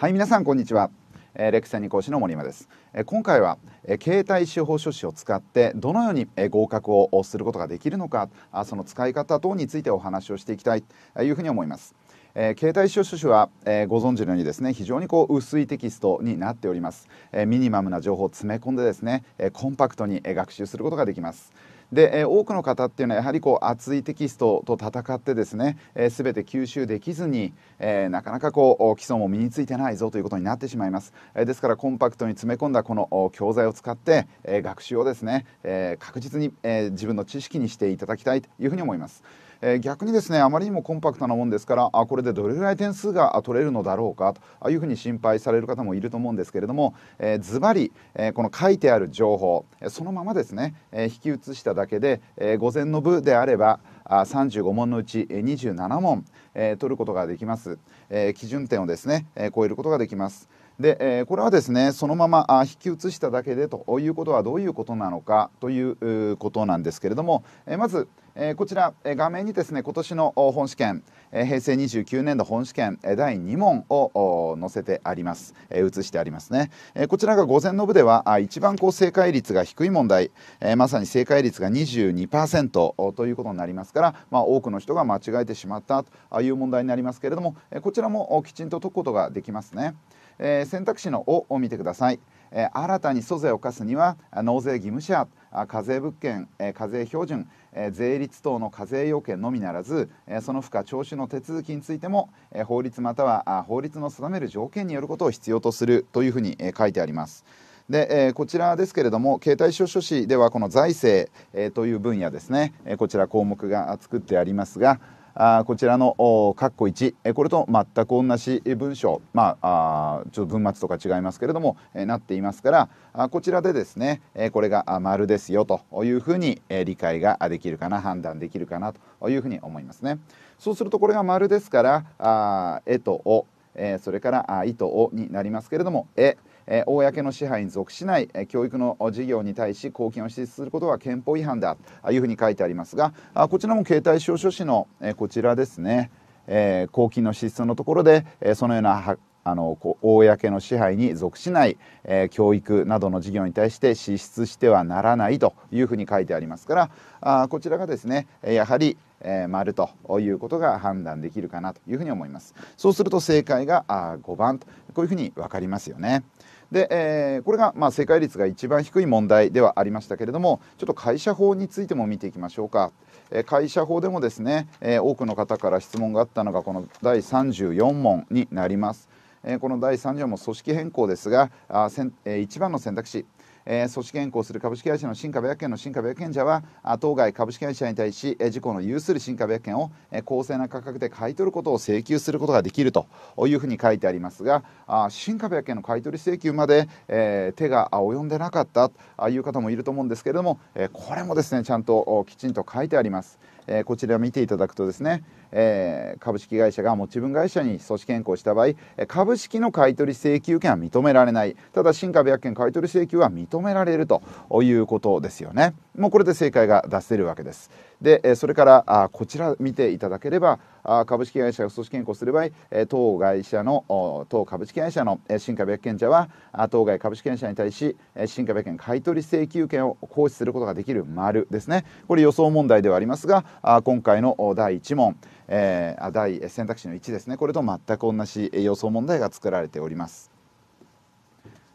はい皆さんこんにちはえレクセニ講師の森山ですえ今回はえ携帯司法書士を使ってどのようにえ合格をすることができるのかあその使い方等についてお話をしていきたいというふうに思いますえー、携帯書士は、えー、ご存知のようにですね非常にこう薄いテキストになっております、えー、ミニマムな情報を詰め込んでですね、えコンパクトにえ学習することができますで、え多くの方っていうのはやはりこう熱いテキストと戦ってですね、えー、全て吸収できずに、えなかなかこう基礎も身についてないぞということになってしまいます、えですからコンパクトに詰め込んだこの教材を使って、え学習をですね、え確実に、え自分の知識にしていただきたいというふうに思います。えー、逆にですねあまりにもコンパクトなもんですからあこれでどれぐらい点数が取れるのだろうかというふうに心配される方もいると思うんですけれどもズバリこの書いてある情報そのままですね、えー、引き写しただけで、えー、午前の部であればあ35問のうち27問、えー、取ることができます、えー、基準点をですね、えー、超えることができます。で、えー、これはですねそのまま引き写しただけでということはどういうことなのかということなんですけれども、えー、まず、えー、こちら、えー、画面にですね今年の本試験、えー、平成29年度本試験、第2問を載せてあります、えー、写してありますね、えー、こちらが午前の部ではあ一番こう正解率が低い問題、えー、まさに正解率が22%ということになりますから、まあ、多くの人が間違えてしまったという問題になりますけれども、えー、こちらもきちんと解くことができますね。えー、選択肢の「お」を見てください。えー、新たに租税を課すには納税義務者課税物件、課税標準、税率等の課税要件のみならず、えその付加徴収の手続きについても、え法律または法律の定める条件によることを必要とするというふうに、え書いてあります。で、えこちらですけれども携帯証書士ではこの財政、えという分野ですね、えこちら項目が作ってありますが、あこちらの括弧1これと全く同じ文章、まあ、あちょっと文末とか違いますけれども、えなっていますからあこちらでですね、えこれが丸ですよというふうに、え理解ができるかな判断できるかなというふうに思いますね。そうするとこれが丸ですから「あえ」と「お」えそれから「あ」「い」と「お」になりますけれども「え」え公の支配に属しない教育の事業に対し貢献を支出することは憲法違反だというふうに書いてありますがこちらも携帯証書士のこちらですね、えー、公金の支出のところでそのようなあの公の支配に属しない、えー、教育などの事業に対して支出してはならないというふうに書いてありますからあこちらがですねやはり、えー、丸ということが判断できるかなというふうに思います。そうすると正解があ5番とこういうふうに分かりますよね。で、えー、これが、まあ、正解率が一番低い問題ではありましたけれどもちょっと会社法についても見ていきましょうか、えー、会社法でもですね、えー、多くの方から質問があったのがこの第34問になります。えこの第3条も組織変更ですがあせん、えー、一番の選択肢えー、組織変更する株式会社の新株役権の新株役権者は当該株式会社に対し、え故の有する新株役権を、えー、公正な価格で買い取ることを請求することができるというふうに書いてありますがあ新株役権の買い取り請求まで、えー、手が及んでなかったという方もいると思うんですけれども、えー、これもですねちゃんときちんと書いてあります。えこちら見ていただくとですね、えー、株式会社が持ち分会社に組織変更した場合株式の買取請求権は認められないただ新株薬権買取請求は認められるということですよね。もうこれで正解が出せるわけです。でそれからあこちら見ていただければあ株式会社が組織変更する場合当会社の当株式会社の新株権者は当該株式会社に対し新株役権買取請求権を行使することができる丸ですねこれ予想問題ではありますがあ今回の第1問、え第選択肢の1ですねこれと全く同じ予想問題が作られております。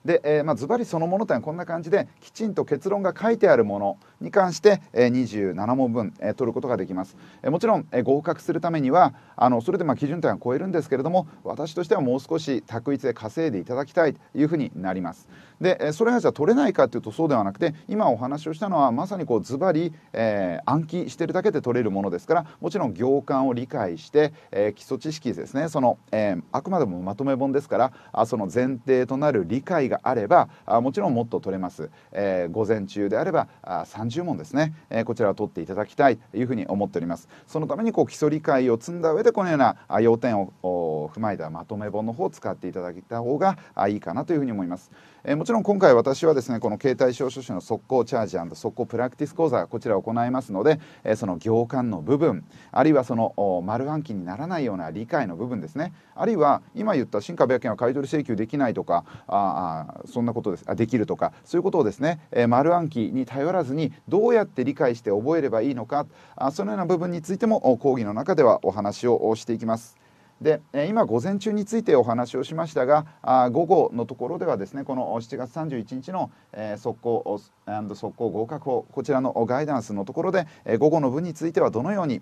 で、えー、まあ、ズバリそのものというのはこんな感じできちんと結論が書いてあるものに関して、えー、27問分、えー、取ることができます、えもちろん、え合格するためにはあのそれでま基準点は超えるんですけれども私としてはもう少し択一で稼いでいただきたいというふうになりますで、えそれはじゃあ取れないかというとそうではなくて今お話をしたのはまさにこうズバリ、え暗記してるだけで取れるものですからもちろん行間を理解して、え基礎知識ですねその、えあくまでもまとめ本ですからあその前提となる理解ががあればあもちろんもっと取れます、えー、午前中であればあ30問ですね、えー、こちらを取っていただきたいというふうに思っておりますそのためにこう基礎理解を積んだ上でこのような要点を踏まえたまとめ本の方を使っていただいた方がいいかなというふうに思います。えー、もちろん今回私はですねこの携帯証書士の速攻チャージ速攻プラクティス講座こちら行いますので、えー、その行間の部分あるいはその丸暗記にならないような理解の部分ですねあるいは今言った新株や券は買取請求できないとかあそんなことですあできるとかそういうことをですね、えー、丸暗記に頼らずにどうやって理解して覚えればいいのかあそのような部分についても講義の中ではお話をしていきます。で、今午前中についてお話をしましたが午後のところではですねこの7月31日の、速攻速攻合格法こちらのガイダンスのところで、午後の分についてはどのように、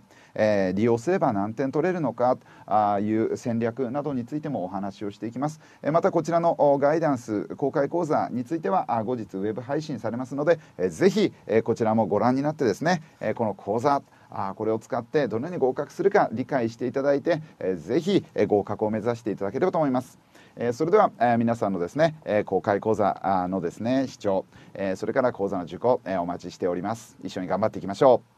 利用すれば何点取れるのかあいう戦略などについてもお話をしていきます、またこちらのガイダンス公開講座については後日ウェブ配信されますので、ぜひ、こちらもご覧になってですね、この講座あこれを使ってどのように合格するか理解していただいて、えー、ぜひ、え合格を目指していただければと思います。えそれでは、え皆さんのですね、え公開講座のですね視聴、えそれから講座の受講、えお待ちしております一緒に頑張っていきましょう